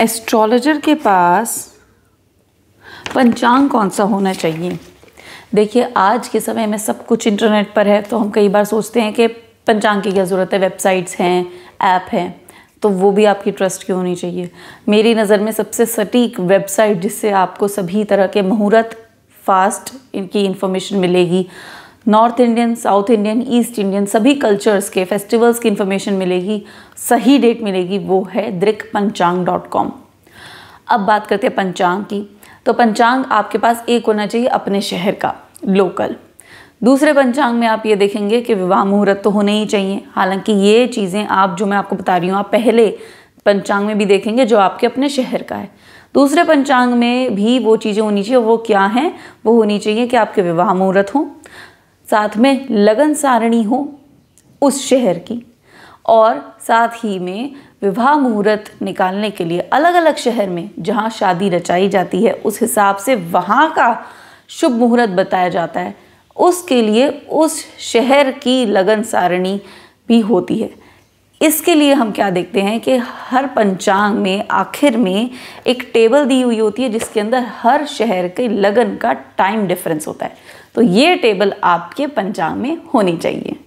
astrologer के पास पंचांग कौन सा होना चाहिए देखिए आज के समय में सब कुछ इंटरनेट पर है तो हम कई बार सोचते हैं कि पंचांग की क्या ज़रूरत है वेबसाइट्स हैं ऐप हैं तो वो भी आपकी ट्रस्ट की होनी चाहिए मेरी नज़र में सबसे सटीक वेबसाइट जिससे आपको सभी तरह के मुहूर्त फास्ट इनकी इन्फॉर्मेशन मिलेगी north Indian south Indian east Indian सभी कल्चर्स के फेस्टिवल्स की इन्फॉर्मेशन मिलेगी सही डेट मिलेगी वो है द्रिक पंचांग डॉट कॉम अब बात करते हैं पंचांग की तो पंचांग आपके पास एक होना चाहिए अपने शहर का लोकल दूसरे पंचांग में आप ये देखेंगे कि विवाह मुहूर्त तो होने ही चाहिए हालांकि ये चीज़ें आप जो मैं आपको बता रही हूँ आप पहले पंचांग में भी देखेंगे जो आपके अपने शहर का है दूसरे पंचांग में भी वो चीज़ें होनी चाहिए वो क्या हैं वो होनी चाहिए कि आपके विवाह मुहूर्त हों साथ में लगन सारणी हो उस शहर की और साथ ही में विवाह मुहूर्त निकालने के लिए अलग अलग शहर में जहाँ शादी रचाई जाती है उस हिसाब से वहाँ का शुभ मुहूर्त बताया जाता है उसके लिए उस शहर की लगन सारणी भी होती है इसके लिए हम क्या देखते हैं कि हर पंचांग में आखिर में एक टेबल दी हुई होती है जिसके अंदर हर शहर के लगन का टाइम डिफरेंस होता है तो ये टेबल आपके पंचांग में होनी चाहिए